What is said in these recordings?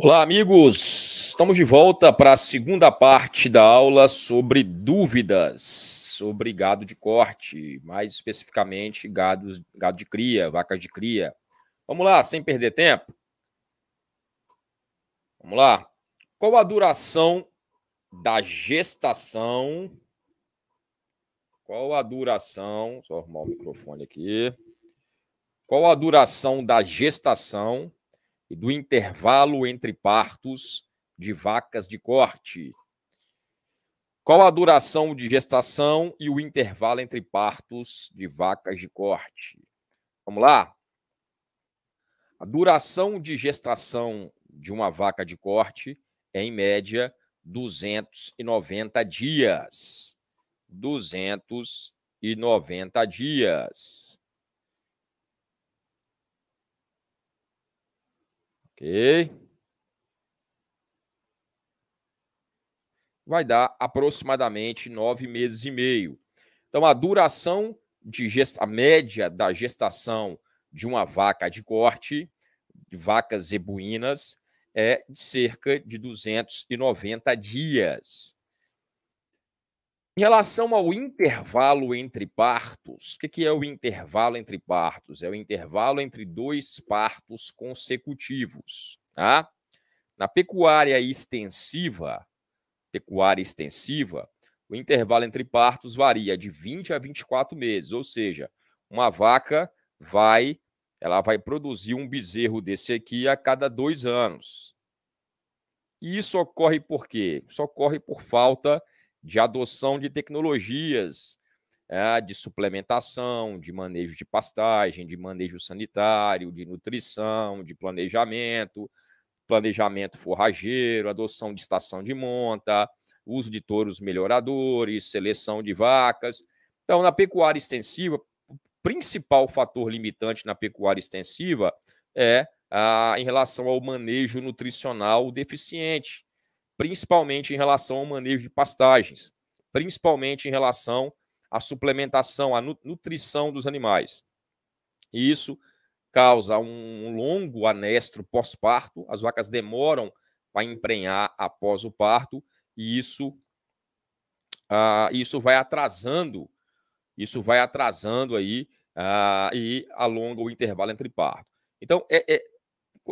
Olá, amigos! Estamos de volta para a segunda parte da aula sobre dúvidas sobre gado de corte, mais especificamente gado de cria, vacas de cria. Vamos lá, sem perder tempo. Vamos lá. Qual a duração da gestação? Qual a duração? Só arrumar o microfone aqui. Qual a duração da gestação? e do intervalo entre partos de vacas de corte. Qual a duração de gestação e o intervalo entre partos de vacas de corte? Vamos lá? A duração de gestação de uma vaca de corte é, em média, 290 dias. 290 dias. Ok. Vai dar aproximadamente nove meses e meio. Então, a duração de gesta, a média da gestação de uma vaca de corte, de vacas zebuínas, é de cerca de 290 dias. Em relação ao intervalo entre partos, o que é o intervalo entre partos? É o intervalo entre dois partos consecutivos. Tá? Na pecuária extensiva, pecuária extensiva, o intervalo entre partos varia de 20 a 24 meses, ou seja, uma vaca vai, ela vai produzir um bezerro desse aqui a cada dois anos. E isso ocorre por quê? Isso ocorre por falta de de adoção de tecnologias é, de suplementação, de manejo de pastagem, de manejo sanitário, de nutrição, de planejamento, planejamento forrageiro, adoção de estação de monta, uso de touros melhoradores, seleção de vacas. Então, na pecuária extensiva, o principal fator limitante na pecuária extensiva é a, ah, em relação ao manejo nutricional deficiente principalmente em relação ao manejo de pastagens, principalmente em relação à suplementação, à nutrição dos animais. E isso causa um longo anestro pós-parto, as vacas demoram para emprenhar após o parto, e isso, uh, isso vai atrasando, isso vai atrasando aí uh, e alonga o intervalo entre parto. Então, é, é,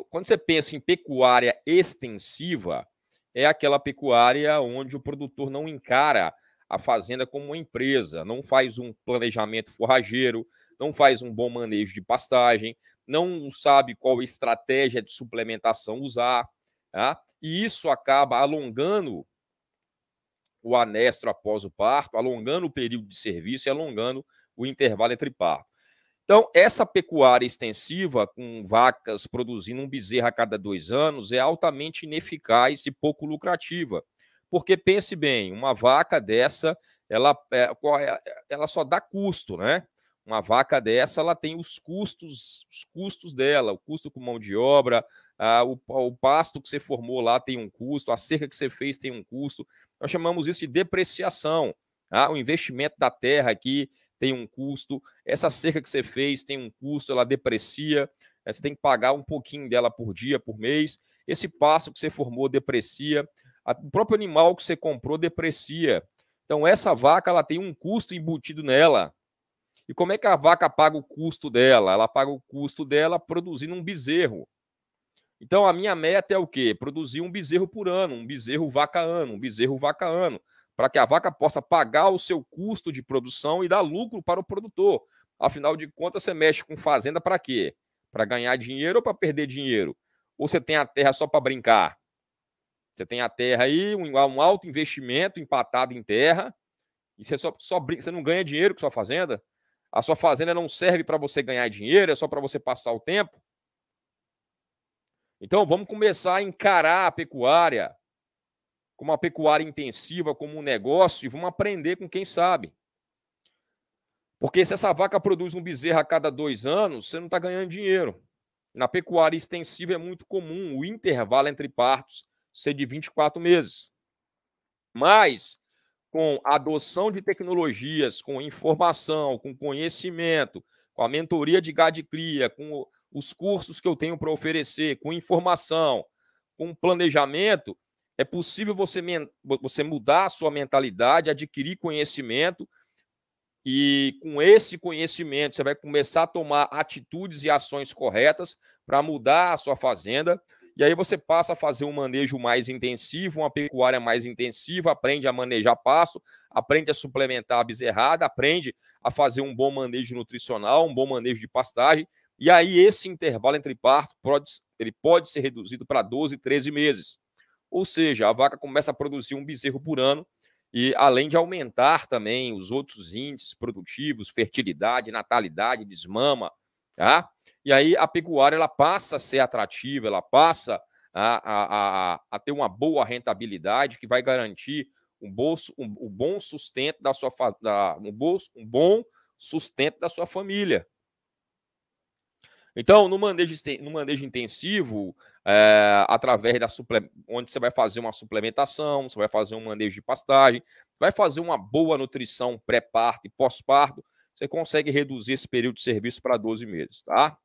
quando você pensa em pecuária extensiva, é aquela pecuária onde o produtor não encara a fazenda como uma empresa, não faz um planejamento forrageiro, não faz um bom manejo de pastagem, não sabe qual estratégia de suplementação usar, tá? e isso acaba alongando o anestro após o parto, alongando o período de serviço e alongando o intervalo entre parto. Então, essa pecuária extensiva, com vacas produzindo um bezerro a cada dois anos, é altamente ineficaz e pouco lucrativa. Porque pense bem, uma vaca dessa, ela, é, é, ela só dá custo, né? Uma vaca dessa, ela tem os custos, os custos dela, o custo com mão de obra, a, o, o pasto que você formou lá tem um custo, a cerca que você fez tem um custo. Nós chamamos isso de depreciação. Tá? O investimento da terra aqui tem um custo. Essa cerca que você fez tem um custo, ela deprecia. Né? Você tem que pagar um pouquinho dela por dia, por mês. Esse passo que você formou deprecia. O próprio animal que você comprou deprecia. Então, essa vaca ela tem um custo embutido nela. E como é que a vaca paga o custo dela? Ela paga o custo dela produzindo um bezerro. Então, a minha meta é o quê? Produzir um bezerro por ano, um bezerro vaca ano, um bezerro vaca ano para que a vaca possa pagar o seu custo de produção e dar lucro para o produtor. Afinal de contas, você mexe com fazenda para quê? Para ganhar dinheiro ou para perder dinheiro? Ou você tem a terra só para brincar? Você tem a terra aí, um, alto investimento empatado em terra, e você só, só brinca, você não ganha dinheiro com sua fazenda? A sua fazenda não serve para você ganhar dinheiro, é só para você passar o tempo? Então vamos começar a encarar a pecuária como uma pecuária intensiva, como um negócio, e vamos aprender com quem sabe. Porque se essa vaca produz um bezerro a cada dois anos, você não está ganhando dinheiro. Na pecuária extensiva é muito comum o intervalo entre partos ser de 24 meses. Mas, com a adoção de tecnologias, com informação, com conhecimento, com a mentoria de gado de cria, com os cursos que eu tenho para oferecer, com informação, com planejamento, é possível você, você mudar a sua mentalidade, adquirir conhecimento, e com esse conhecimento você vai começar a tomar atitudes e ações corretas para mudar a sua fazenda. E aí você passa a fazer um manejo mais intensivo, uma pecuária mais intensiva, aprende a manejar pasto, aprende a suplementar a bezerrada, aprende a fazer um bom manejo nutricional, um bom manejo de pastagem. E aí esse intervalo entre parto pode, ele pode ser reduzido para 12, 13 meses. Ou seja, a vaca começa a produzir um bezerro por ano e além de aumentar também os outros índices produtivos, fertilidade, natalidade, desmama, tá? E aí a pecuária ela passa a ser atrativa, ela passa a, a, a, a ter uma boa rentabilidade que vai garantir um, bolso, um, um bom sustento da sua da, um, bolso, um bom sustento da sua família. Então, no manejo, no manejo intensivo, é, através da onde você vai fazer uma suplementação, você vai fazer um manejo de pastagem, vai fazer uma boa nutrição pré-parto e pós-parto, você consegue reduzir esse período de serviço para 12 meses, tá?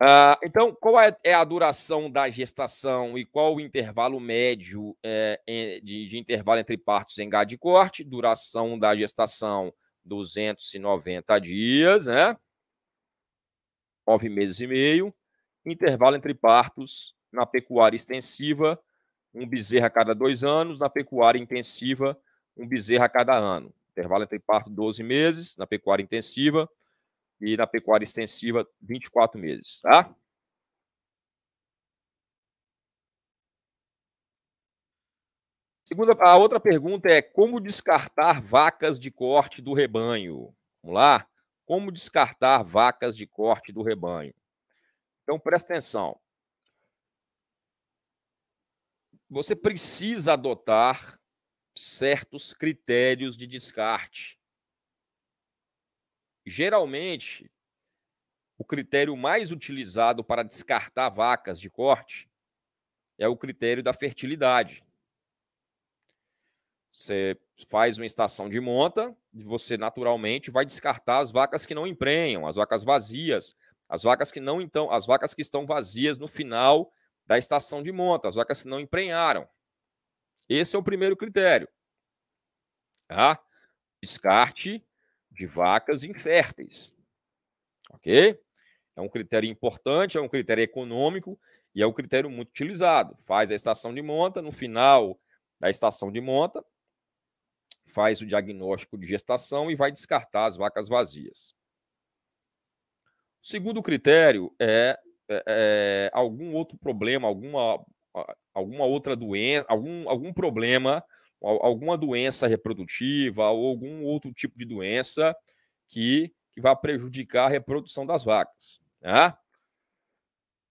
Ah, então, qual é, é, a duração da gestação e qual o intervalo médio é, de, de, intervalo entre partos em gado de corte? Duração da gestação, 290 dias, né? Nove meses e meio intervalo entre partos na pecuária extensiva, um bezerro a cada dois anos, na pecuária intensiva, um bezerro a cada ano. Intervalo entre parto 12 meses, na pecuária intensiva, e na pecuária extensiva 24 meses, tá? Segunda, a outra pergunta é como descartar vacas de corte do rebanho? Vamos lá? Como descartar vacas de corte do rebanho? Então presta atenção. Você precisa adotar certos critérios de descarte. Geralmente, o critério mais utilizado para descartar vacas de corte é o critério da fertilidade. Você faz uma estação de monta e você naturalmente vai descartar as vacas que não emprenham, as vacas vazias, as vacas que não então, as vacas que estão vazias no final da estação de monta, as vacas que não emprenharam. Esse é o primeiro critério. Tá? Descarte de vacas inférteis. OK? É um critério importante, é um critério econômico e é um critério muito utilizado. Faz a estação de monta, no final da estação de monta, faz o diagnóstico de gestação e vai descartar as vacas vazias segundo critério é, é, é algum outro problema, alguma, alguma outra doença, algum, algum problema, alguma doença reprodutiva ou algum outro tipo de doença que, que vai prejudicar a reprodução das vacas. Né?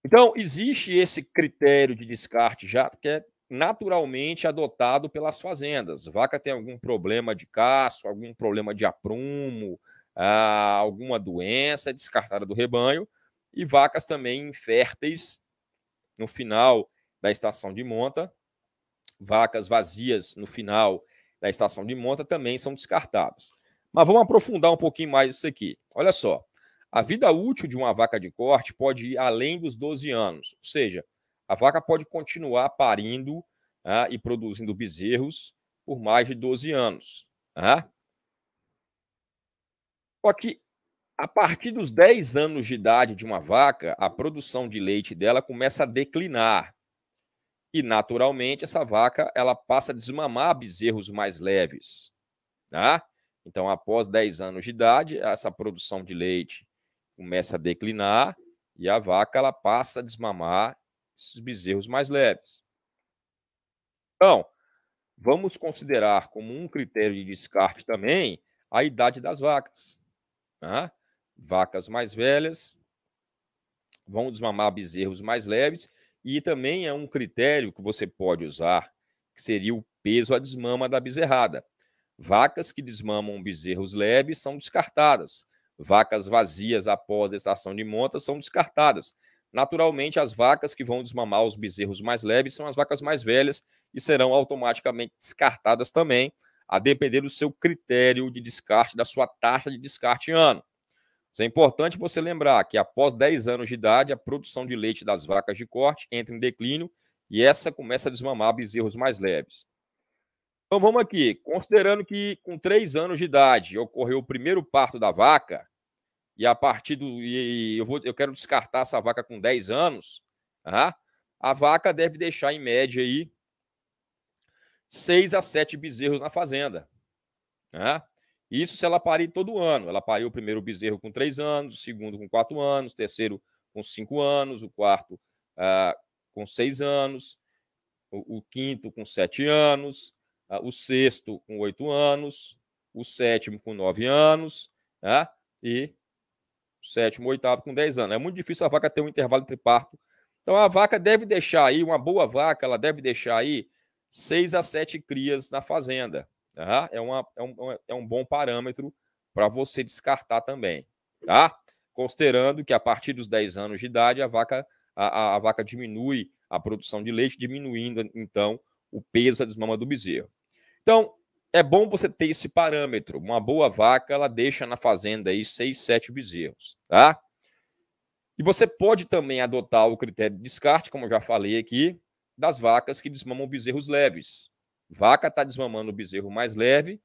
Então, existe esse critério de descarte já que é naturalmente adotado pelas fazendas. Vaca tem algum problema de caço, algum problema de aprumo, ah, alguma doença, descartada do rebanho, e vacas também inférteis no final da estação de monta, vacas vazias no final da estação de monta também são descartadas. Mas vamos aprofundar um pouquinho mais isso aqui. Olha só, a vida útil de uma vaca de corte pode ir além dos 12 anos, ou seja, a vaca pode continuar parindo ah, e produzindo bezerros por mais de 12 anos. Ah? Só que a partir dos 10 anos de idade de uma vaca, a produção de leite dela começa a declinar. E, naturalmente, essa vaca ela passa a desmamar bezerros mais leves. Tá? Então, após 10 anos de idade, essa produção de leite começa a declinar e a vaca ela passa a desmamar esses bezerros mais leves. Então, vamos considerar como um critério de descarte também a idade das vacas. Tá? Vacas mais velhas vão desmamar bezerros mais leves e também é um critério que você pode usar, que seria o peso a desmama da bezerrada. Vacas que desmamam bezerros leves são descartadas. Vacas vazias após a estação de monta são descartadas. Naturalmente, as vacas que vão desmamar os bezerros mais leves são as vacas mais velhas e serão automaticamente descartadas também, a depender do seu critério de descarte, da sua taxa de descarte ano. Isso é importante você lembrar que após 10 anos de idade, a produção de leite das vacas de corte entra em declínio e essa começa a desmamar bezerros mais leves. Então vamos aqui, considerando que com 3 anos de idade ocorreu o primeiro parto da vaca, e a partir do. E eu, vou, eu quero descartar essa vaca com 10 anos, uhum, a vaca deve deixar em média aí 6 a 7 bezerros na fazenda. Né? Isso se ela parir todo ano. Ela pariu o primeiro bezerro com 3 anos, o segundo com 4 anos, o terceiro com 5 anos, o quarto ah, com 6 anos, o, o, quinto com 7 anos, ah, o sexto com 8 anos, o sétimo com 9 anos né? e o sétimo, oitavo com 10 anos. É muito difícil a vaca ter um intervalo entre parto. Então a vaca deve deixar aí, uma boa vaca, ela deve deixar aí 6 a 7 crias na fazenda. Tá? É, uma, é, um, é um bom parâmetro para você descartar também. Tá? Considerando que a partir dos 10 anos de idade a vaca, a, a, a vaca diminui a produção de leite, diminuindo então o peso da desmama do bezerro. Então, é bom você ter esse parâmetro. Uma boa vaca, ela deixa na fazenda aí 6, 7 bezerros, tá? E você pode também adotar o critério de descarte, como eu já falei aqui, das vacas que desmamam bezerros leves. Vaca está desmamando o bezerro mais leve,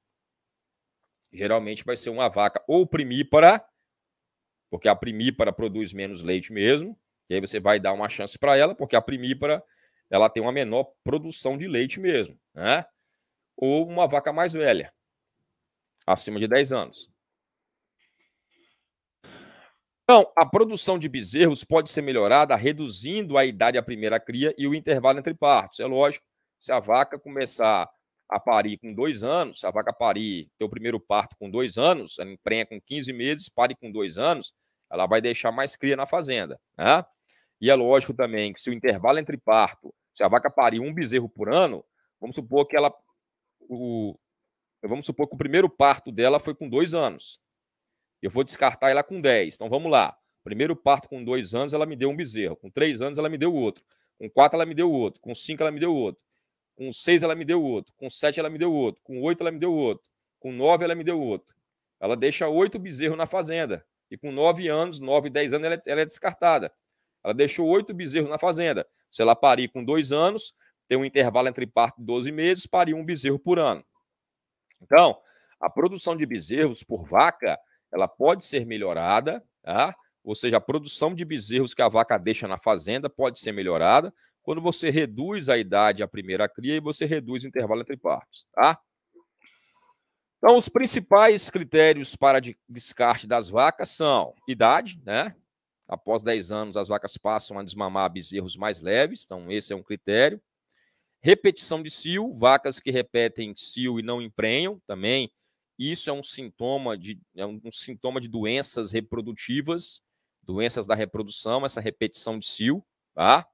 geralmente vai ser uma vaca ou primípara, porque a primípara produz menos leite mesmo, e aí você vai dar uma chance para ela, porque a primípara ela tem uma menor produção de leite mesmo, né? Ou uma vaca mais velha, acima de 10 anos. Então, a produção de bezerros pode ser melhorada reduzindo a idade da primeira cria e o intervalo entre partos. É lógico, se a vaca começar a parir com dois anos, a vaca parir o primeiro parto com dois anos, ela emprenha com 15 meses, pare com dois anos, ela vai deixar mais cria na fazenda. Né? E é lógico também que se o intervalo entre parto, se a vaca parir um bezerro por ano, vamos supor que ela. O, vamos supor que o primeiro parto dela foi com dois anos. Eu vou descartar ela com 10. Então vamos lá. Primeiro parto com dois anos, ela me deu um bezerro. Com três anos, ela me deu outro. Com quatro, ela me deu outro. Com cinco, ela me deu outro. Com seis, ela me deu outro. Com sete, ela me deu outro. Com oito, ela me deu outro. Com nove, ela me deu outro. Ela deixa oito bezerros na fazenda. E com nove anos, nove, dez anos, ela é, ela é descartada. Ela deixou oito bezerros na fazenda. Se ela parir com dois anos, tem um intervalo entre parto de 12 meses, parir um bezerro por ano. Então, a produção de bezerros por vaca ela pode ser melhorada, tá? ou seja, a produção de bezerros que a vaca deixa na fazenda pode ser melhorada quando você reduz a idade à primeira cria e você reduz o intervalo entre partos, tá? Então, os principais critérios para descarte das vacas são idade, né? Após 10 anos, as vacas passam a desmamar bezerros mais leves, então esse é um critério. Repetição de cio, vacas que repetem cio e não emprenham, também isso é um sintoma de é um, sintoma de doenças reprodutivas, doenças da reprodução, essa repetição de cio, tá?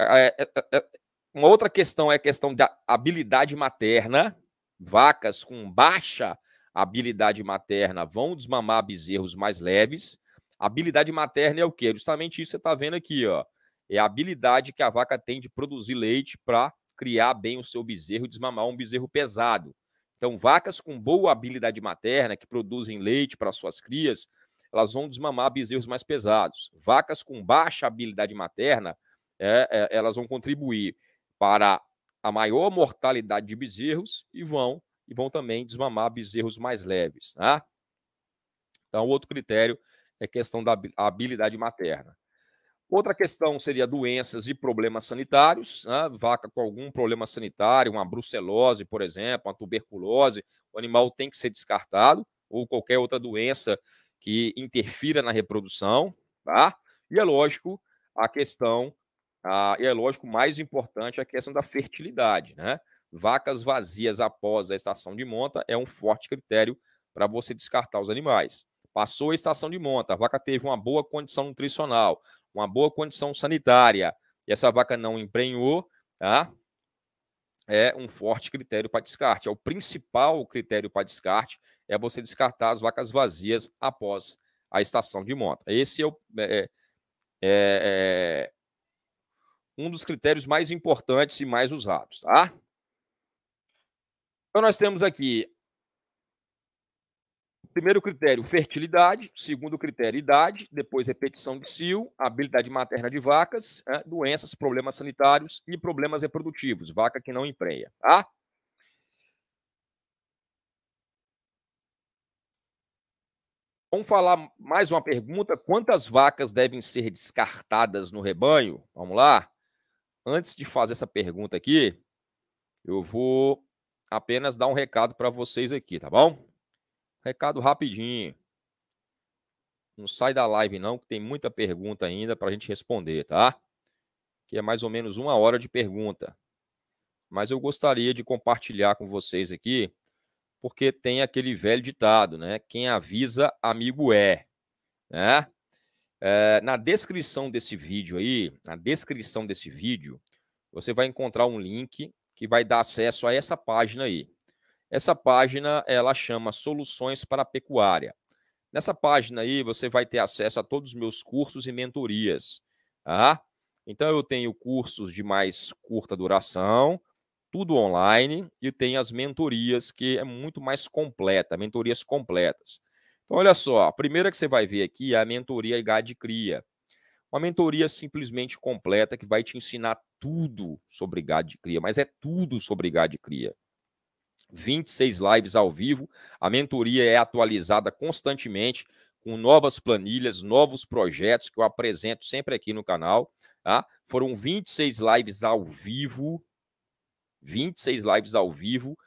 É é, é, é, é, uma outra questão é a questão da habilidade materna. Vacas com baixa habilidade materna vão desmamar bezerros mais leves. Habilidade materna é o quê? Justamente isso que você está vendo aqui, ó. É a habilidade que a vaca tem de produzir leite para criar bem o seu bezerro e desmamar um bezerro pesado. Então, vacas com boa habilidade materna, que produzem leite para suas crias, elas vão desmamar bezerros mais pesados. Vacas com baixa habilidade materna, é, é, elas vão contribuir para a maior mortalidade de bezerros e vão e vão também desmamar bezerros mais leves. Tá? Então, outro critério é questão da habilidade materna. Outra questão seria doenças e problemas sanitários, né? vaca com algum problema sanitário, uma brucelose, por exemplo, uma tuberculose, o animal tem que ser descartado, ou qualquer outra doença que interfira na reprodução, tá? E é lógico a questão, e é lógico mais importante é a questão da fertilidade, né? Vacas vazias após a estação de monta é um forte critério para você descartar os animais. Passou a estação de monta, a vaca teve uma boa condição nutricional, uma boa condição sanitária e essa vaca não emprenhou, tá? é um forte critério para descarte. É o principal critério para descarte é você descartar as vacas vazias após a estação de monta. Esse é, o, é, é, é, é um dos critérios mais importantes e mais usados, tá? Então nós temos aqui Primeiro critério, fertilidade. Segundo critério, idade. Depois, repetição de cio, habilidade materna de vacas, doenças, problemas sanitários e problemas reprodutivos. Vaca que não empreia. Tá? Vamos falar mais uma pergunta. Quantas vacas devem ser descartadas no rebanho? Vamos lá? Antes de fazer essa pergunta aqui, eu vou apenas dar um recado para vocês aqui, tá bom? Recado rapidinho. Não sai da live, não, que tem muita pergunta ainda para a gente responder, tá? Que é mais ou menos uma hora de pergunta. Mas eu gostaria de compartilhar com vocês aqui, porque tem aquele velho ditado, né? Quem avisa, amigo é. Né? É, na descrição desse vídeo aí, na descrição desse vídeo, você vai encontrar um link que vai dar acesso a essa página aí. Essa página ela chama Soluções para a Pecuária. Nessa página aí você vai ter acesso a todos os meus cursos e mentorias. Tá? Então eu tenho cursos de mais curta duração, tudo online, e tenho as mentorias que é muito mais completa, mentorias completas. Então olha só, a primeira que você vai ver aqui é a mentoria Gade Cria. Uma mentoria simplesmente completa que vai te ensinar tudo sobre gado cria, mas é tudo sobre gado cria. 26 lives ao vivo. A mentoria é atualizada constantemente com novas planilhas, novos projetos que eu apresento sempre aqui no canal. Tá? Foram 26 lives ao vivo. 26 lives ao vivo,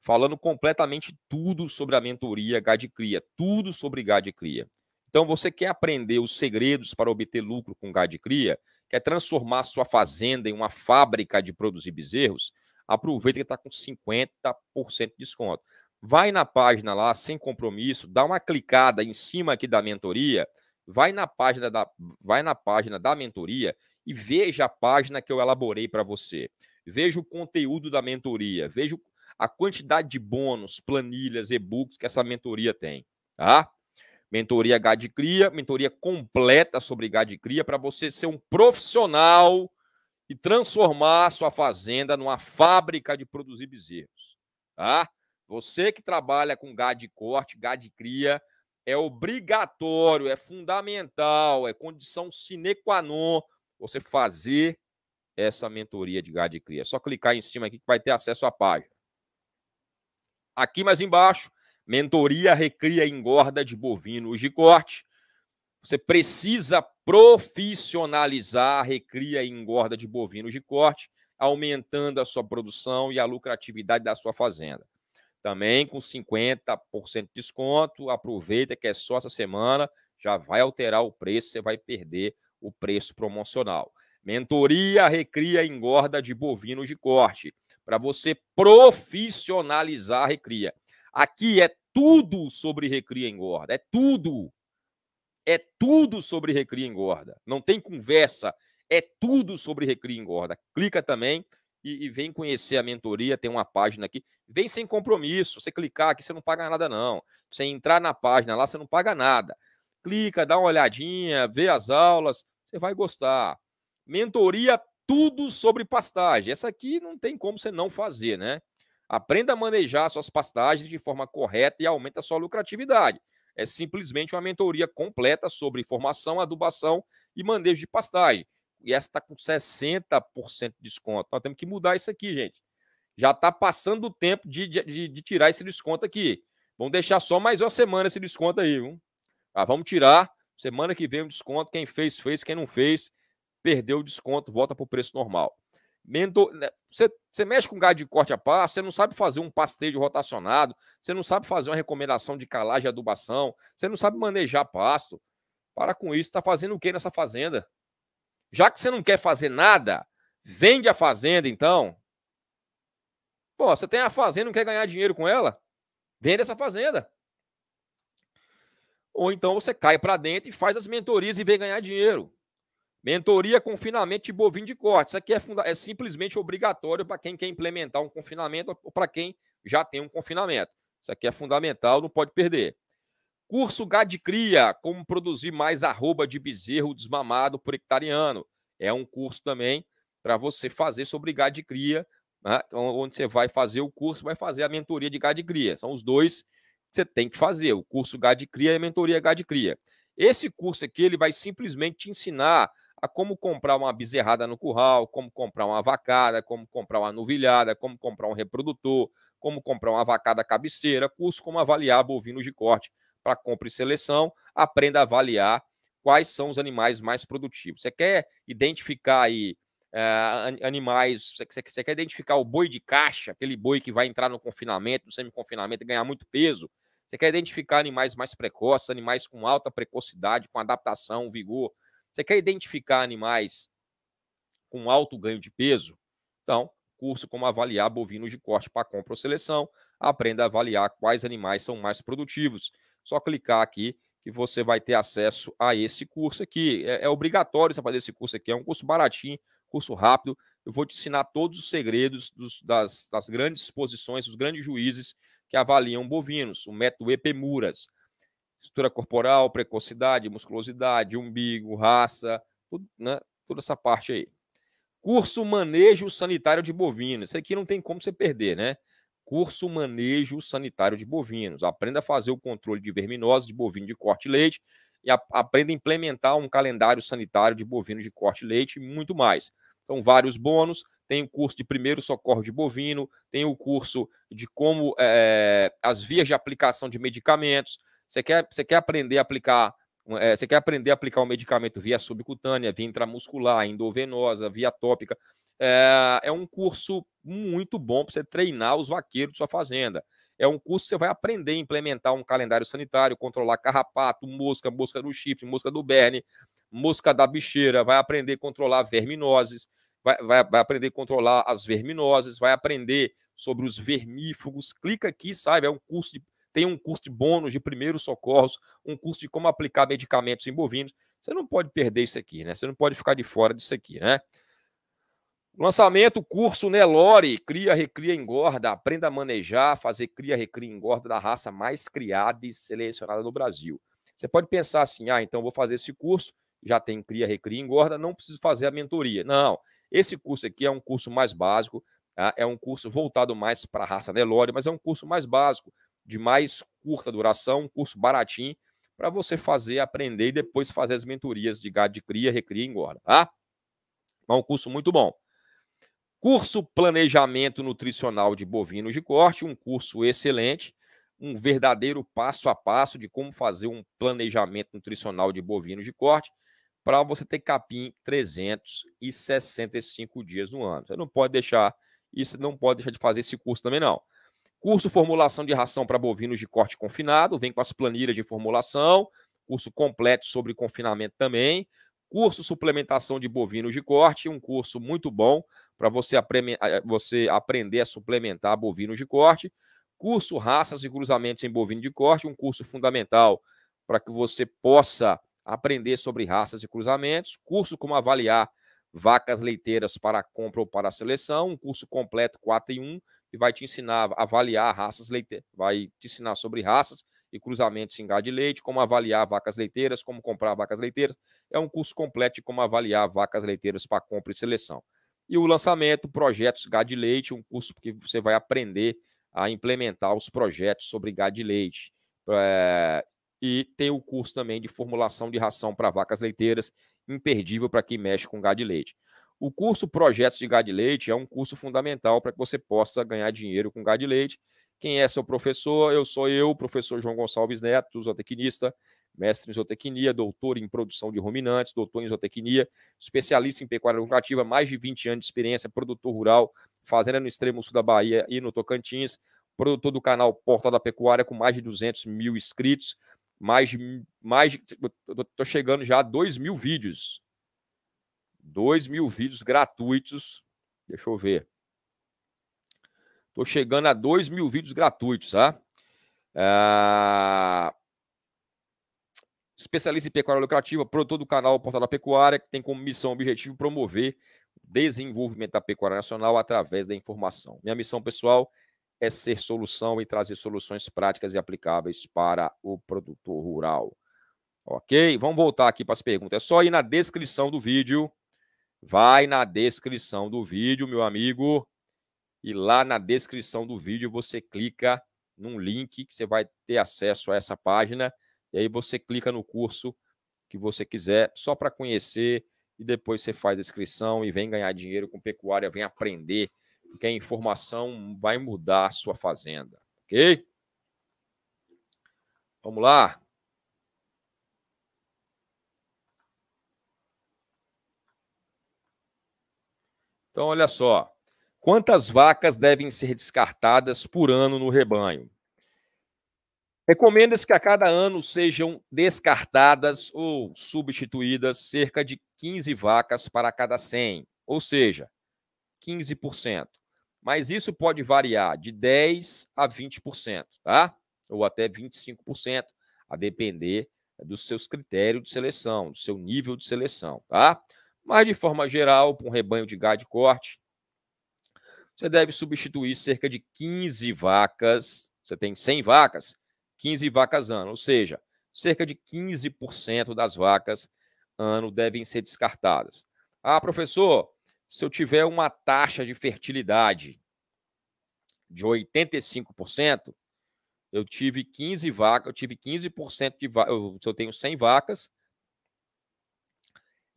falando completamente tudo sobre a mentoria GAD Cria, tudo sobre GAD Cria. Então, você quer aprender os segredos para obter lucro com GAD Cria? Quer transformar sua fazenda em uma fábrica de produzir bezerros? aproveita que está com 50% de desconto. Vai na página lá, sem compromisso, dá uma clicada em cima aqui da mentoria, vai na página da, vai na página da mentoria e veja a página que eu elaborei para você. Veja o conteúdo da mentoria, veja a quantidade de bônus, planilhas, e-books que essa mentoria tem, tá? Mentoria Gad Cria, mentoria completa sobre Gad Cria para você ser um profissional e transformar sua fazenda numa fábrica de produzir bezerros. Tá? Você que trabalha com gado de corte, gado de cria, é obrigatório, é fundamental, é condição sine qua non você fazer essa mentoria de gado de cria. É só clicar em cima aqui que vai ter acesso à página. Aqui mais embaixo, mentoria recria engorda de bovinos de corte. Você precisa profissionalizar a recria e engorda de bovinos de corte, aumentando a sua produção e a lucratividade da sua fazenda. Também com 50% de desconto, aproveita que é só essa semana, já vai alterar o preço, você vai perder o preço promocional. Mentoria Recria Engorda de Bovinos de Corte, para você profissionalizar a recria. Aqui é tudo sobre recria engorda, é tudo. É tudo sobre recria e engorda. Não tem conversa. É tudo sobre recria e engorda. Clica também e, e vem conhecer a mentoria. Tem uma página aqui. Vem sem compromisso. Você clicar aqui, você não paga nada, não. Você entrar na página lá, você não paga nada. Clica, dá uma olhadinha, vê as aulas. Você vai gostar. Mentoria tudo sobre pastagem. Essa aqui não tem como você não fazer, né? Aprenda a manejar suas pastagens de forma correta e aumenta a sua lucratividade é simplesmente uma mentoria completa sobre formação, adubação e manejo de pastagem. E essa está com 60% de desconto. Nós temos que mudar isso aqui, gente. Já está passando o tempo de, de, de, tirar esse desconto aqui. Vamos deixar só mais uma semana esse desconto aí, ah, vamos tirar. Semana que vem o desconto. Quem fez, fez. Quem não fez, perdeu o desconto, volta para o preço normal. Né, você você mexe com gado de corte a passo, você não sabe fazer um pastejo rotacionado, você não sabe fazer uma recomendação de calagem e adubação, você não sabe manejar pasto. Para com isso, está fazendo o que nessa fazenda? Já que você não quer fazer nada, vende a fazenda então. Pô, você tem a fazenda, não quer ganhar dinheiro com ela? Vende essa fazenda. Ou então você cai para dentro e faz as mentorias e vem ganhar dinheiro. Mentoria, confinamento de bovino de corte. Isso aqui é, é simplesmente obrigatório para quem quer implementar um confinamento ou para quem já tem um confinamento. Isso aqui é fundamental, não pode perder. Curso Gado de Cria, como produzir mais arroba de bezerro desmamado por hectareano. É um curso também para você fazer sobre gado de cria, né? Então, onde você vai fazer o curso, vai fazer a mentoria de gado de cria. São os dois que você tem que fazer, o curso gado de cria e a mentoria gado de cria. Esse curso aqui ele vai simplesmente te ensinar a como comprar uma bezerrada no curral, como comprar uma vacada, como comprar uma novilhada, como comprar um reprodutor, como comprar uma vacada cabeceira, curso como avaliar bovinos de corte para compra e seleção, aprenda a avaliar quais são os animais mais produtivos. Você quer identificar aí é, animais, você, você, você, quer identificar o boi de caixa, aquele boi que vai entrar no confinamento, no semi-confinamento e ganhar muito peso, você quer identificar animais mais precoces, animais com alta precocidade, com adaptação, vigor, você quer identificar animais com alto ganho de peso? Então, curso como avaliar bovinos de corte para compra ou seleção. Aprenda a avaliar quais animais são mais produtivos. Só clicar aqui que você vai ter acesso a esse curso aqui. É, é obrigatório você fazer esse curso aqui, é um curso baratinho, curso rápido. Eu vou te ensinar todos os segredos dos, das, das grandes exposições, dos grandes juízes que avaliam bovinos, o método Epemuras. Muras, estrutura corporal, precocidade, musculosidade, umbigo, raça, tudo, né? toda essa parte aí. Curso Manejo Sanitário de Bovinos. Isso aqui não tem como você perder, né? Curso Manejo Sanitário de Bovinos. Aprenda a fazer o controle de verminose de bovino de corte e leite e a, aprenda a implementar um calendário sanitário de bovino de corte e leite e muito mais. Então, vários bônus. Tem o curso de primeiro socorro de bovino, tem o curso de como é, as vias de aplicação de medicamentos, você quer, você quer aprender a aplicar é, você quer aprender a aplicar o medicamento via subcutânea, via intramuscular, endovenosa, via tópica. É, é um curso muito bom para você treinar os vaqueiros de sua fazenda. É um curso que você vai aprender a implementar um calendário sanitário, controlar carrapato, mosca, mosca do chifre, mosca do berne, mosca da bicheira, vai aprender a controlar verminoses, vai, vai, vai aprender a controlar as verminoses, vai aprender sobre os vermífugos. Clica aqui, sabe? É um curso de tem um curso de bônus de primeiros socorros, um curso de como aplicar medicamentos em bovinos. Você não pode perder isso aqui, né? Você não pode ficar de fora disso aqui, né? Lançamento, curso Nelore, cria, recria, engorda. Aprenda a manejar, fazer cria, recria, engorda da raça mais criada e selecionada no Brasil. Você pode pensar assim, ah, então vou fazer esse curso, já tem cria, recria, engorda, não preciso fazer a mentoria. Não, esse curso aqui é um curso mais básico, tá? é um curso voltado mais para a raça Nelore, mas é um curso mais básico de mais curta duração, um curso baratinho, para você fazer, aprender e depois fazer as mentorias de gado de cria, recria e engorda, tá? É um curso muito bom. Curso Planejamento Nutricional de Bovinos de Corte, um curso excelente, um verdadeiro passo a passo de como fazer um planejamento nutricional de bovinos de corte para você ter capim 365 dias no ano. Você não pode deixar isso, não pode deixar de fazer esse curso também não. Curso Formulação de Ração para Bovinos de Corte Confinado, vem com as planilhas de formulação, curso completo sobre confinamento também, curso Suplementação de Bovinos de Corte, um curso muito bom para você, apre... Eh, você aprender a suplementar bovinos de corte, curso Raças e Cruzamentos em Bovino de Corte, um curso fundamental para que você possa aprender sobre raças e cruzamentos, curso como avaliar vacas leiteiras para compra ou para seleção, um curso completo 4 em 1, e vai te ensinar a avaliar raças leiteiras, vai te ensinar sobre raças e cruzamentos em gado de leite, como avaliar vacas leiteiras, como comprar vacas leiteiras. É um curso completo de como avaliar vacas leiteiras para compra e seleção. E o lançamento, projetos gado de leite, um curso que você vai aprender a implementar os projetos sobre gado de leite. É... E tem o curso também de formulação de ração para vacas leiteiras, imperdível para quem mexe com gado de leite. O curso Projetos de Gado de Leite é um curso fundamental para que você possa ganhar dinheiro com gado de leite. Quem é seu professor? Eu sou eu, professor João Gonçalves Neto, zootecnista, mestre em zootecnia, doutor em produção de ruminantes, doutor em zootecnia, especialista em pecuária lucrativa, mais de 20 anos de experiência, produtor rural, fazenda no extremo sul da Bahia e no Tocantins, produtor do canal Portal da Pecuária com mais de 200 mil inscritos, mais de, mais estou chegando já a 2 mil vídeos 2 mil vídeos gratuitos. Deixa eu ver. Estou chegando a 2 mil vídeos gratuitos, tá? Ah, especialista em pecuária lucrativa, produtor do canal Portal da Pecuária, que tem como missão objetivo promover o desenvolvimento da pecuária nacional através da informação. Minha missão pessoal é ser solução e trazer soluções práticas e aplicáveis para o produtor rural. Ok? Vamos voltar aqui para as perguntas. É só ir na descrição do vídeo Vai na descrição do vídeo, meu amigo, e lá na descrição do vídeo você clica num link que você vai ter acesso a essa página, e aí você clica no curso que você quiser, só para conhecer, e depois você faz a inscrição e vem ganhar dinheiro com pecuária, vem aprender, porque a informação vai mudar a sua fazenda, ok? Vamos lá. Então, olha só. Quantas vacas devem ser descartadas por ano no rebanho? Recomenda-se que a cada ano sejam descartadas ou substituídas cerca de 15 vacas para cada 100, ou seja, 15%. Mas isso pode variar de 10% a 20%, tá? Ou até 25%, a depender dos seus critérios de seleção, do seu nível de seleção, tá? Mas, de forma geral, para um rebanho de gado de corte, você deve substituir cerca de 15 vacas. Você tem 100 vacas, 15 vacas ano, ou seja, cerca de 15% das vacas ano devem ser descartadas. Ah, professor, se eu tiver uma taxa de fertilidade de 85%, eu tive 15 vacas, eu tive 15% de vacas, se eu tenho 100 vacas,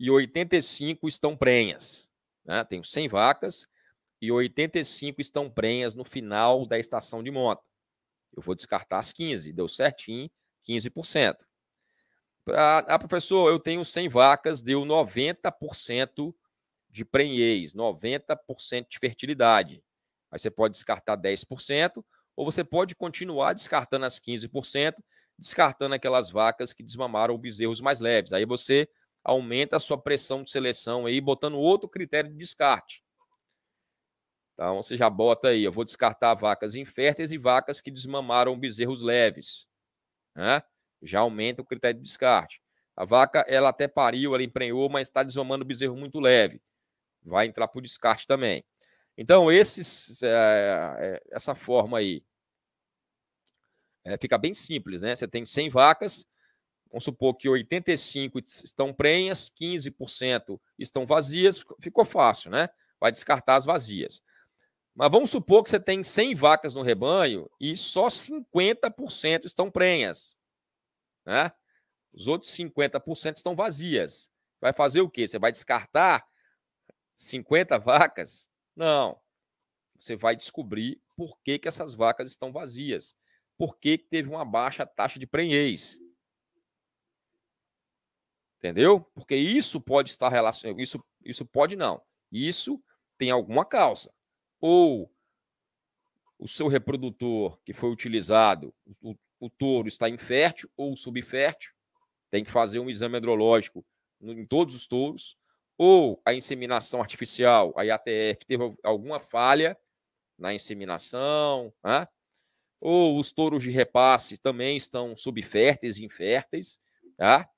e 85 estão prenhas. Né? Tenho 100 vacas e 85 estão prenhas no final da estação de monta. Eu vou descartar as 15, deu certinho, 15%. Pra, ah, ah, professor, eu tenho 100 vacas, deu 90% de prenhez, 90% de fertilidade. Aí você pode descartar 10%, ou você pode continuar descartando as 15%, descartando aquelas vacas que desmamaram bezerros mais leves. Aí você aumenta a sua pressão de seleção aí, botando outro critério de descarte. Então, você já bota aí, eu vou descartar vacas inférteis e vacas que desmamaram bezerros leves. Né? Já aumenta o critério de descarte. A vaca, ela até pariu, ela emprenhou, mas está desmamando bezerro muito leve. Vai entrar para o descarte também. Então, esses, é, é, essa forma aí é, fica bem simples, né? Você tem 100 vacas, vamos supor que 85 estão prenhas, 15% estão vazias, ficou fácil, né? Vai descartar as vazias. Mas vamos supor que você tem 100 vacas no rebanho e só 50% estão prenhas, né? Os outros 50% estão vazias. Vai fazer o quê? Você vai descartar 50 vacas? Não. Você vai descobrir por que, que essas vacas estão vazias. Por que, que teve uma baixa taxa de prenhez. Entendeu? Porque isso pode estar relacionado. Isso, isso pode não. Isso tem alguma causa. Ou o seu reprodutor que foi utilizado, o, o touro está infértil ou subfértil, tem que fazer um exame andrológico em todos os touros, ou a inseminação artificial, a IATF, teve alguma falha na inseminação, né? ou os touros de repasse também estão subférteis e inférteis, tá?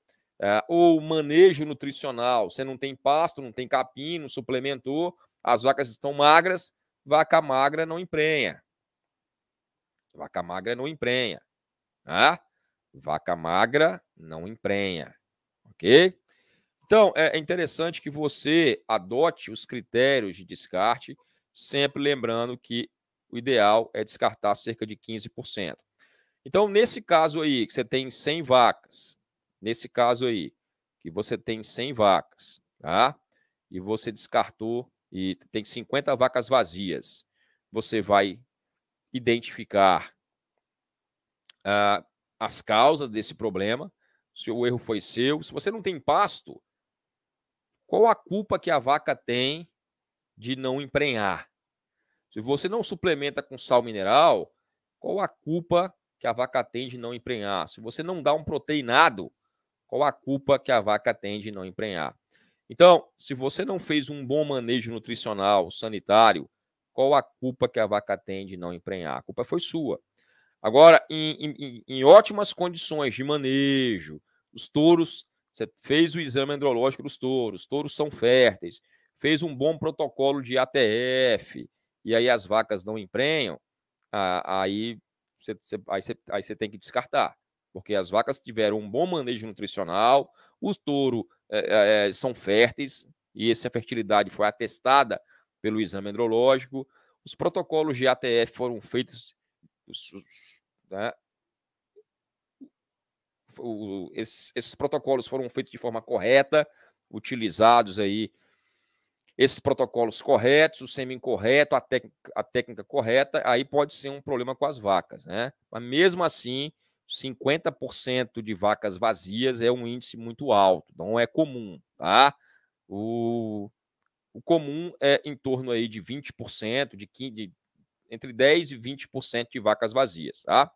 É, ou manejo nutricional, você não tem pasto, não tem capim, não suplementou, as vacas estão magras, vaca magra não emprenha. Vaca magra não emprenha. Tá? Vaca magra não emprenha. Ok? Então, é, é interessante que você adote os critérios de descarte, sempre lembrando que o ideal é descartar cerca de 15%. Então, nesse caso aí, que você tem 100 vacas, nesse caso aí, que você tem 100 vacas, tá? E você descartou e tem 50 vacas vazias. Você vai identificar ah, as causas desse problema, se o erro foi seu. Se você não tem pasto, qual a culpa que a vaca tem de não emprenhar? Se você não suplementa com sal mineral, qual a culpa que a vaca tem de não emprenhar? Se você não dá um proteinado, qual a culpa que a vaca tem de não emprenhar. Então, se você não fez um bom manejo nutricional, sanitário, qual a culpa que a vaca tem de não emprenhar? A culpa foi sua. Agora, em, em, em ótimas condições de manejo, os touros, você fez o exame andrológico dos touros, os touros são férteis, fez um bom protocolo de ATF, e aí as vacas não emprenham, aí você, aí você, aí você tem que descartar porque as vacas tiveram um bom manejo nutricional, os touros é, é, são férteis, e essa fertilidade foi atestada pelo exame andrológico, os protocolos de ATF foram feitos. Né, o, esses, esses, protocolos foram feitos de forma correta, utilizados aí esses protocolos corretos, o sêmen correto, a, a técnica correta, aí pode ser um problema com as vacas, né? Mas mesmo assim, 50% de vacas vazias é um índice muito alto, não é comum, tá? O, o comum é em torno aí de 20%, de, 15, de entre 10 e 20% de vacas vazias, tá?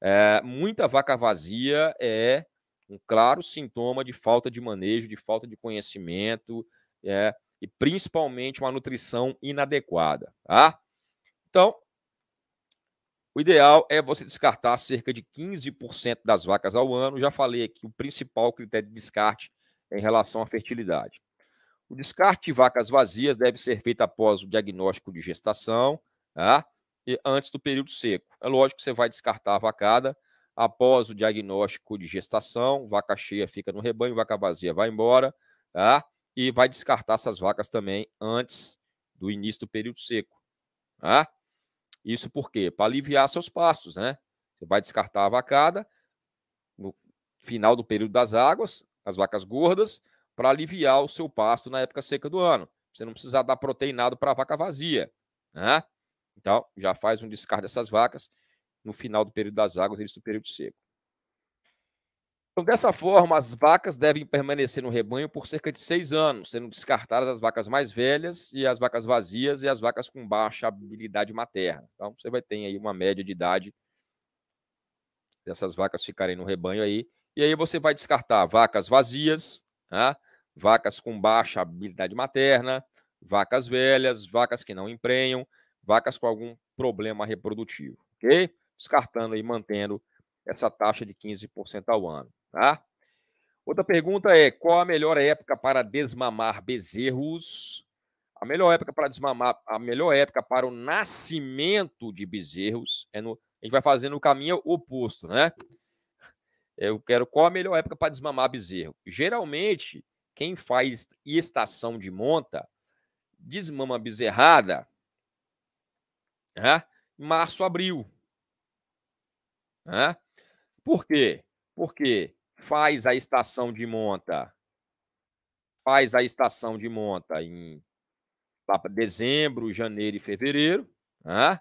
É, muita vaca vazia é um claro sintoma de falta de manejo, de falta de conhecimento, é, e principalmente uma nutrição inadequada, tá? Então, o ideal é você descartar cerca de 15% das vacas ao ano. Já falei aqui o principal critério de descarte é em relação à fertilidade. O descarte de vacas vazias deve ser feito após o diagnóstico de gestação tá? e antes do período seco. É lógico que você vai descartar a vacada após o diagnóstico de gestação. Vaca cheia fica no rebanho, vaca vazia vai embora. Tá? E vai descartar essas vacas também antes do início do período seco. Tá? Isso por quê? Para aliviar seus pastos, né? Você vai descartar a vacada no final do período das águas, as vacas gordas, para aliviar o seu pasto na época seca do ano. Você não precisa dar proteinado para a vaca vazia, né? Então, já faz um descarte dessas vacas no final do período das águas, início do período seco. Então, dessa forma, as vacas devem permanecer no rebanho por cerca de seis anos, sendo descartadas as vacas mais velhas e as vacas vazias e as vacas com baixa habilidade materna. Então, você vai ter aí uma média de idade dessas vacas ficarem no rebanho aí. E aí você vai descartar vacas vazias, né? vacas com baixa habilidade materna, vacas velhas, vacas que não emprenham, vacas com algum problema reprodutivo, ok? Descartando e mantendo essa taxa de 15% ao ano. Tá? Outra pergunta é: qual a melhor época para desmamar bezerros? A melhor época para desmamar, a melhor época para o nascimento de bezerros é no. A gente vai fazendo o caminho oposto, né? Eu quero qual a melhor época para desmamar bezerro. Geralmente, quem faz estação de monta desmama bezerrada né? março, abril. Né? Por quê? Porque faz a estação de monta, faz a estação de monta em dezembro, janeiro e fevereiro. Né?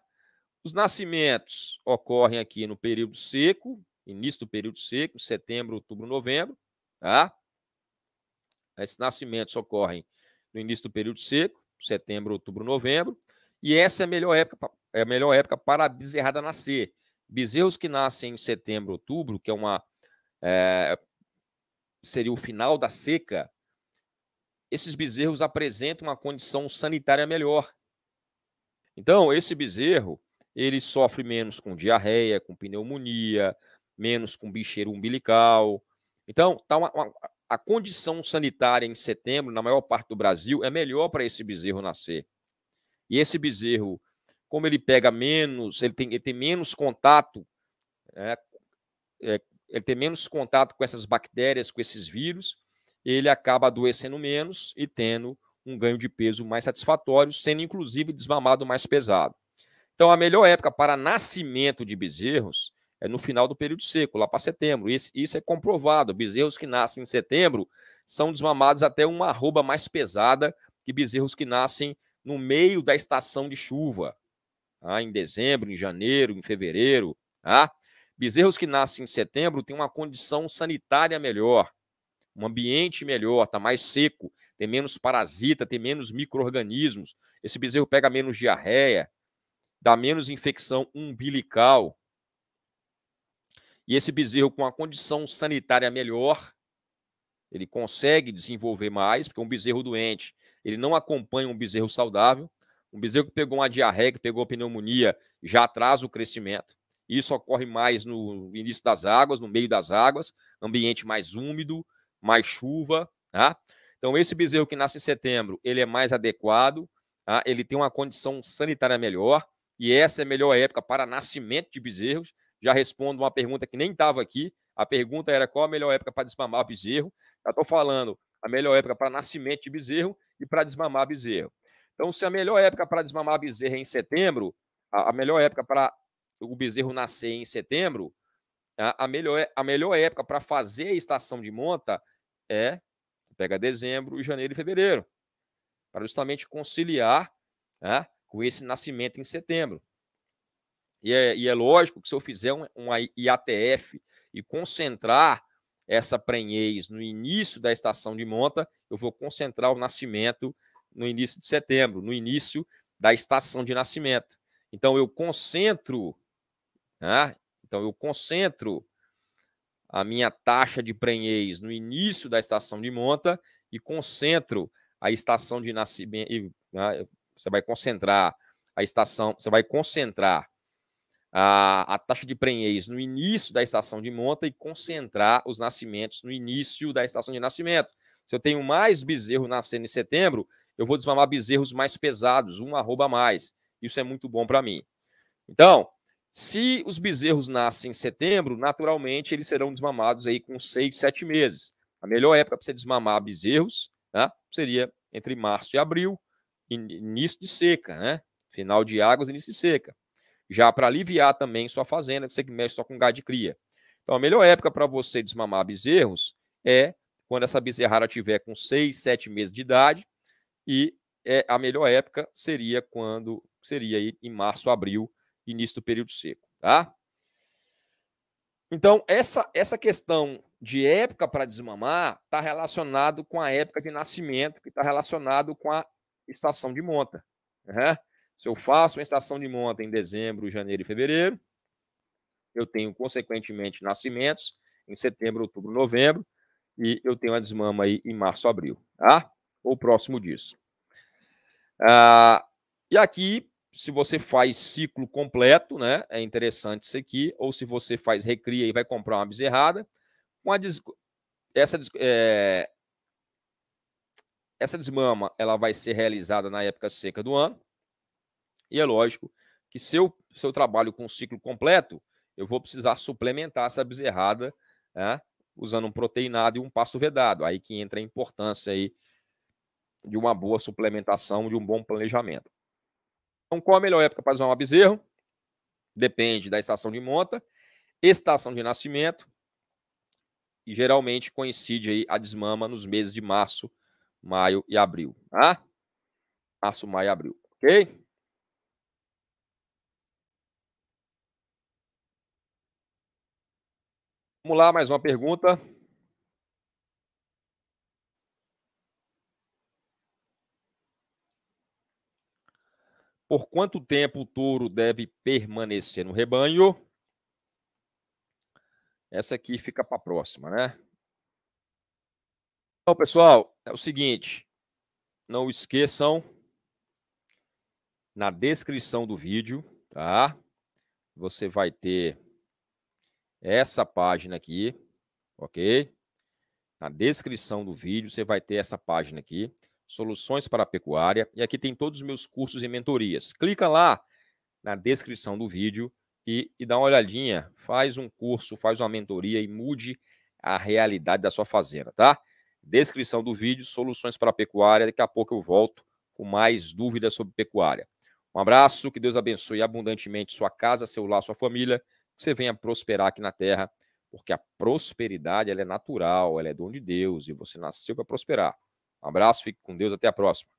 Os nascimentos ocorrem aqui no período seco, início do período seco, setembro, outubro, novembro. Tá? Esses nascimentos ocorrem no início do período seco, setembro, outubro, novembro. E essa é a melhor época, é a melhor época para a bezerrada nascer. Bezerros que nascem em setembro, outubro, que é uma é, seria o final da seca, esses bezerros apresentam uma condição sanitária melhor. Então, esse bezerro, ele sofre menos com diarreia, com pneumonia, menos com bicheiro umbilical. Então, tá uma, uma, a condição sanitária em setembro, na maior parte do Brasil, é melhor para esse bezerro nascer. E esse bezerro, como ele pega menos, ele tem, ele tem menos contato né, é, é, ele tem menos contato com essas bactérias, com esses vírus, ele acaba adoecendo menos e tendo um ganho de peso mais satisfatório, sendo inclusive desmamado mais pesado. Então, a melhor época para nascimento de bezerros é no final do período seco, lá para setembro. Isso, isso é comprovado. Bezerros que nascem em setembro são desmamados até uma arroba mais pesada que bezerros que nascem no meio da estação de chuva, tá? em dezembro, em janeiro, em fevereiro. Tá? Bezerros que nascem em setembro têm uma condição sanitária melhor, um ambiente melhor, está mais seco, tem menos parasita, tem menos micro-organismos. Esse bezerro pega menos diarreia, dá menos infecção umbilical. E esse bezerro com a condição sanitária melhor, ele consegue desenvolver mais, porque um bezerro doente, ele não acompanha um bezerro saudável. Um bezerro que pegou uma diarreia, que pegou pneumonia, já atrasa o crescimento. Isso ocorre mais no início das águas, no meio das águas, ambiente mais úmido, mais chuva, tá? Então, esse bezerro que nasce em setembro, ele é mais adequado, tá? ele tem uma condição sanitária melhor, e essa é a melhor época para nascimento de bezerros. Já respondo uma pergunta que nem estava aqui. A pergunta era qual a melhor época para desmamar bezerro. Já estou falando a melhor época para nascimento de bezerro e para desmamar bezerro. Então, se a melhor época para desmamar bezerro é em setembro, a melhor época para o bezerro nascer em setembro, a melhor, a melhor época para fazer a estação de monta é pega dezembro, janeiro e fevereiro, para justamente conciliar né, com esse nascimento em setembro. E é, e é lógico que se eu fizer um, uma IATF e concentrar essa prenhez no início da estação de monta, eu vou concentrar o nascimento no início de setembro, no início da estação de nascimento. Então eu concentro né? Então eu concentro a minha taxa de prenhez no início da estação de monta e concentro a estação de nascimento. Né? Você vai concentrar a estação, você vai concentrar a, a taxa de prenhez no início da estação de monta e concentrar os nascimentos no início da estação de nascimento. Se eu tenho mais bezerro nascendo em setembro, eu vou desmamar bezerros mais pesados, um arroba mais. Isso é muito bom para mim. Então, se os bezerros nascem em setembro, naturalmente eles serão desmamados aí com seis, sete meses. A melhor época para você desmamar bezerros né, seria entre março e abril, início de seca, né? Final de águas, início de seca. Já para aliviar também sua fazenda, você que mexe só com gado de cria. Então, a melhor época para você desmamar bezerros é quando essa bezerrada tiver com seis, sete meses de idade, e é, a melhor época seria quando seria aí em março, abril, início do período seco, tá? Então, essa, essa questão de época para desmamar está relacionado com a época de nascimento, que está relacionado com a estação de monta. Né? Se eu faço uma estação de monta em dezembro, janeiro e fevereiro, eu tenho, consequentemente, nascimentos em setembro, outubro, novembro, e eu tenho a desmama aí em março, abril, tá? Ou próximo disso. Ah, e aqui se você faz ciclo completo, né? É interessante isso aqui. Ou se você faz recria e vai comprar uma bezerrada. Com a des... essa, des... É... essa desmama ela vai ser realizada na época seca do ano. E é lógico que se eu, se eu trabalho com ciclo completo, eu vou precisar suplementar essa bezerrada né? usando um proteinado e um pasto vedado. Aí que entra a importância aí de uma boa suplementação, de um bom planejamento. Então, qual a melhor época para um bezerro? Depende da estação de monta, estação de nascimento, e geralmente coincide aí a desmama nos meses de março, maio e abril, tá? Março, maio e abril, ok? Vamos lá, mais uma pergunta. por quanto tempo o touro deve permanecer no rebanho? Essa aqui fica para a próxima, né? Então, pessoal, é o seguinte. Não esqueçam, na descrição do vídeo, tá? Você vai ter essa página aqui, ok? Na descrição do vídeo, você vai ter essa página aqui. Soluções para a Pecuária. E aqui tem todos os meus cursos e mentorias. Clica lá na descrição do vídeo e, e dá uma olhadinha. Faz um curso, faz uma mentoria e mude a realidade da sua fazenda, tá? Descrição do vídeo, soluções para a pecuária. Daqui a pouco eu volto com mais dúvidas sobre pecuária. Um abraço, que Deus abençoe abundantemente sua casa, seu lar, sua família, que você venha prosperar aqui na terra, porque a prosperidade ela é natural, ela é dom de Deus e você nasceu para prosperar. Um abraço, fique com Deus, até a próxima.